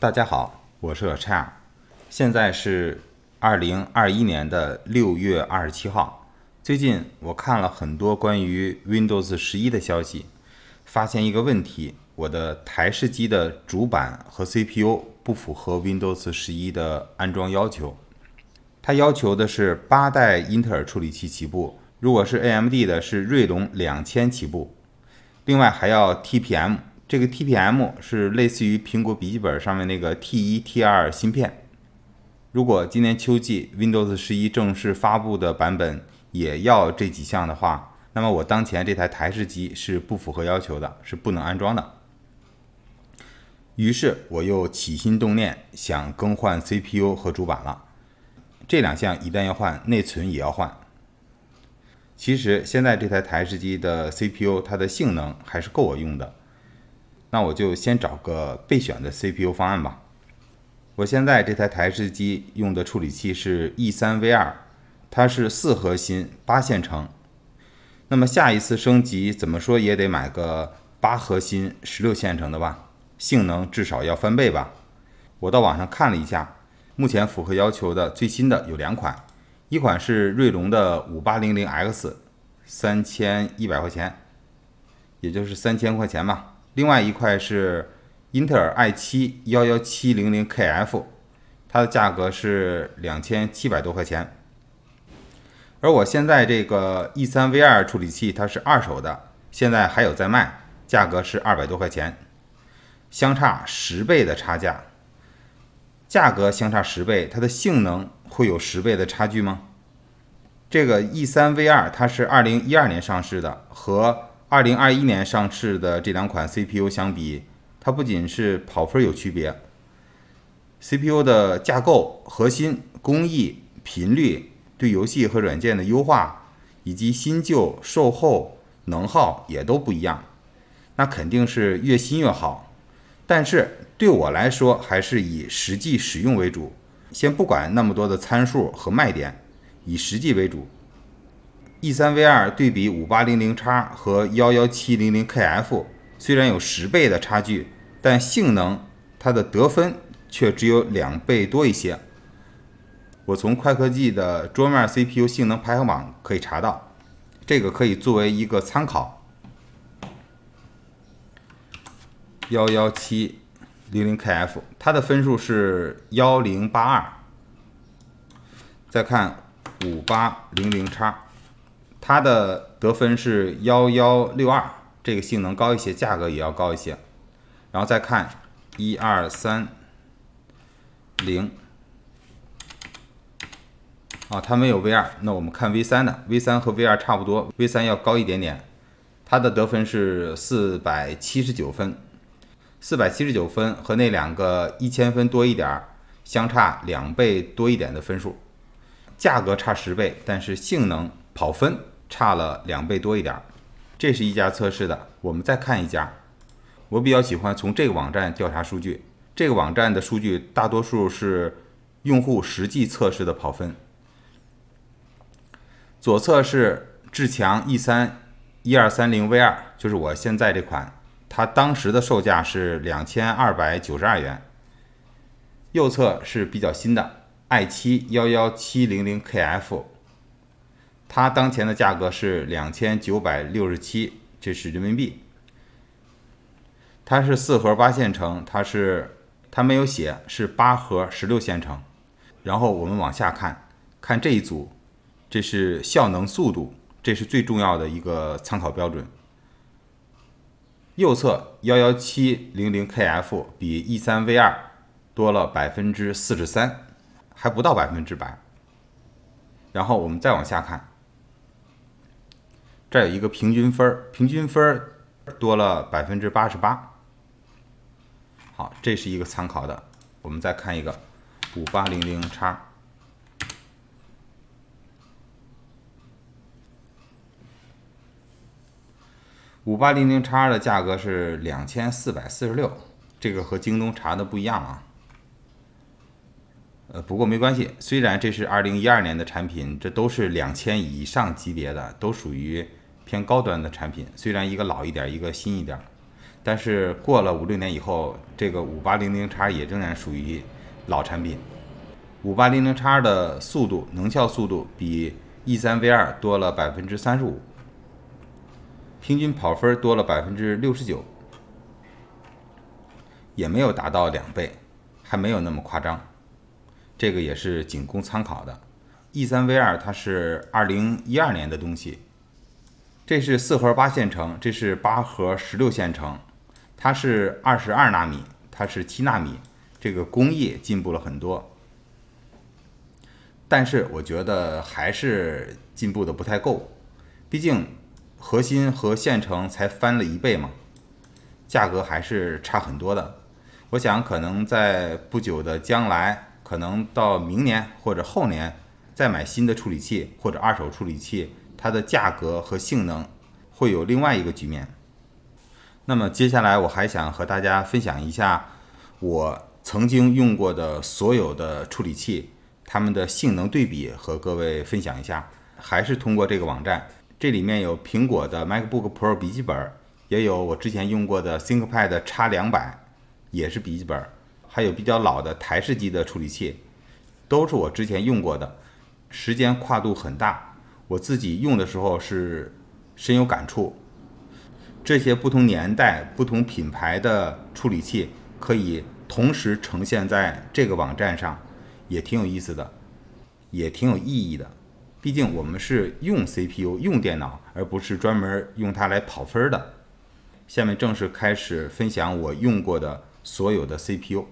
大家好，我是 c h e r 现在是二零二一年的六月二十七号。最近我看了很多关于 Windows 十一的消息，发现一个问题：我的台式机的主板和 CPU 不符合 Windows 十一的安装要求。它要求的是八代英特尔处理器起步，如果是 AMD 的是锐龙两千起步，另外还要 TPM。这个 TPM 是类似于苹果笔记本上面那个 T1、T2 芯片。如果今年秋季 Windows 十一正式发布的版本也要这几项的话，那么我当前这台台式机是不符合要求的，是不能安装的。于是我又起心动念想更换 CPU 和主板了。这两项一旦要换，内存也要换。其实现在这台台式机的 CPU 它的性能还是够我用的。那我就先找个备选的 CPU 方案吧。我现在这台台式机用的处理器是 E3 V2，它是四核心八线程。那么下一次升级，怎么说也得买个八核心十六线程的吧？性能至少要翻倍吧？我到网上看了一下，目前符合要求的最新的有两款，一款是锐龙的五八零零 X，三千一百块钱，也就是三千块钱吧。另外一块是英特尔 i 七幺幺七零零 KF，它的价格是两千七百多块钱。而我现在这个 E 三 V 二处理器它是二手的，现在还有在卖，价格是二百多块钱，相差十倍的差价。价格相差十倍，它的性能会有十倍的差距吗？这个 E 三 V 二它是二零一二年上市的，和二零二一年上市的这两款 CPU 相比，它不仅是跑分有区别，CPU 的架构、核心、工艺、频率对游戏和软件的优化，以及新旧售后、能耗也都不一样。那肯定是越新越好，但是对我来说还是以实际使用为主。先不管那么多的参数和卖点，以实际为主。E 三 V 二对比五八零零叉和幺幺七零零 KF，虽然有十倍的差距，但性能它的得分却只有两倍多一些。我从快科技的桌面 CPU 性能排行榜可以查到，这个可以作为一个参考。幺幺七零零 KF 它的分数是幺零八二，再看五八零零叉。它的得分是幺幺六二，这个性能高一些，价格也要高一些。然后再看一二三零，啊，它没有 V 二，那我们看 V 三的。V 三和 V 二差不多，V 三要高一点点。它的得分是四百七十九分，四百七十九分和那两个一千分多一点，相差两倍多一点的分数，价格差十倍，但是性能跑分。差了两倍多一点，这是一家测试的。我们再看一家，我比较喜欢从这个网站调查数据。这个网站的数据大多数是用户实际测试的跑分。左侧是志强 E 三一二三零 V 二，就是我现在这款，它当时的售价是两千二百九十二元。右侧是比较新的 i 七幺幺七零零 KF。它当前的价格是两千九百六十七，这是人民币。它是四核八线程，它是它没有写是八核十六线程。然后我们往下看，看这一组，这是效能速度，这是最重要的一个参考标准。右侧幺幺七零零 KF 比 E 三 V 二多了百分之四十三，还不到百分之百。然后我们再往下看。这有一个平均分儿，平均分儿多了百分之八十八。好，这是一个参考的。我们再看一个五八零零叉，五八零零叉的价格是两千四百四十六，这个和京东查的不一样啊。呃，不过没关系，虽然这是二零一二年的产品，这都是两千以上级别的，都属于。偏高端的产品，虽然一个老一点，一个新一点，但是过了五六年以后，这个五八零零叉也仍然属于老产品。五八零零叉的速度、能效速度比 E 三 V 二多了百分之三十五，平均跑分多了百分之六十九，也没有达到两倍，还没有那么夸张。这个也是仅供参考的。E 三 V 二它是二零一二年的东西。这是四核八线程，这是八核十六线程，它是二十二纳米，它是七纳米，这个工艺进步了很多，但是我觉得还是进步的不太够，毕竟核心和线程才翻了一倍嘛，价格还是差很多的。我想可能在不久的将来，可能到明年或者后年再买新的处理器或者二手处理器。它的价格和性能会有另外一个局面。那么接下来我还想和大家分享一下我曾经用过的所有的处理器，它们的性能对比和各位分享一下。还是通过这个网站，这里面有苹果的 MacBook Pro 笔记本，也有我之前用过的 ThinkPad X 两百，也是笔记本，还有比较老的台式机的处理器，都是我之前用过的，时间跨度很大。我自己用的时候是深有感触，这些不同年代、不同品牌的处理器可以同时呈现在这个网站上，也挺有意思的，也挺有意义的。毕竟我们是用 CPU 用电脑，而不是专门用它来跑分的。下面正式开始分享我用过的所有的 CPU。